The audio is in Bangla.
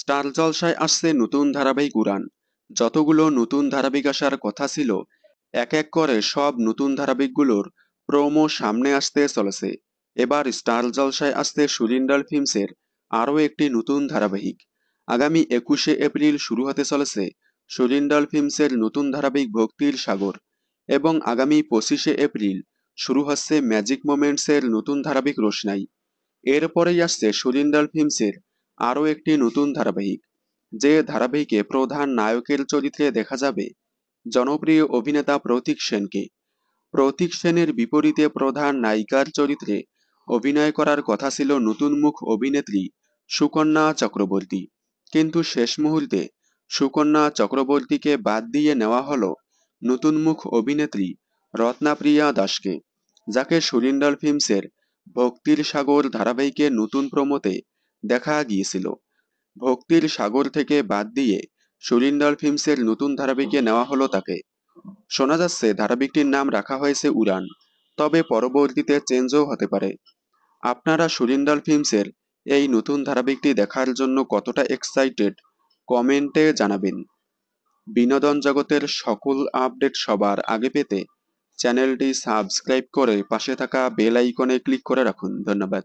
স্টার জলসায় আসছে নতুন ধারাবাহিক উড়ান যতগুলো নতুন ধারাবাহিক আসার কথা ছিল এক এক করে সব নতুন ধারাবাহিকগুলোর প্রোমো সামনে আসতে চলেছে এবার স্টার জলসায় আসতে সুরিন্ডাল ফিল্মসের আরও একটি নতুন ধারাবাহিক আগামী একুশে এপ্রিল শুরু হতে চলেছে সুরিন্ডাল ফিল্মসের নতুন ধারাবাহিক ভক্তির সাগর এবং আগামী পঁচিশে এপ্রিল শুরু হচ্ছে ম্যাজিক মোমেন্টসের নতুন ধারাবাহিক রোশনাই এরপরেই আসছে সুরিন্ডাল ফিল্মসের আরও একটি নতুন ধারাবাহিক যে ধারাবাহিকে প্রধান নায়কের চরিত্রে দেখা যাবে জনপ্রিয় অভিনেতা প্রতীক সেনকে প্রতীক সেনের বিপরীতে প্রধান নায়িকার চরিত্রে অভিনয় করার কথা ছিল নতুন মুখ অভিনেত্রী সুকন্যা চক্রবর্তী কিন্তু শেষ মুহূর্তে সুকন্যা চক্রবর্তীকে বাদ দিয়ে নেওয়া হল নতুন মুখ অভিনেত্রী রত্নাপ্রিয়া দাসকে যাকে সুরিন্দার ফিল্মসের ভক্তির সাগর ধারাবাহিকে নতুন প্রমোতে দেখা গিয়েছিল ভক্তির সাগর থেকে বাদ দিয়ে সুরিন্দর ফিল্মসের নতুন ধারাবাহিকে নেওয়া হলো তাকে শোনা যাচ্ছে ধারাবাহিকটির নাম রাখা হয়েছে উড়ান তবে পরবর্তীতে চেঞ্জও হতে পারে আপনারা সুরিন্দর ফিল্মসের এই নতুন ধারাবাহিকটি দেখার জন্য কতটা এক্সাইটেড কমেন্টে জানাবেন বিনোদন জগতের সকল আপডেট সবার আগে পেতে চ্যানেলটি সাবস্ক্রাইব করে পাশে থাকা বেল আইকনে ক্লিক করে রাখুন ধন্যবাদ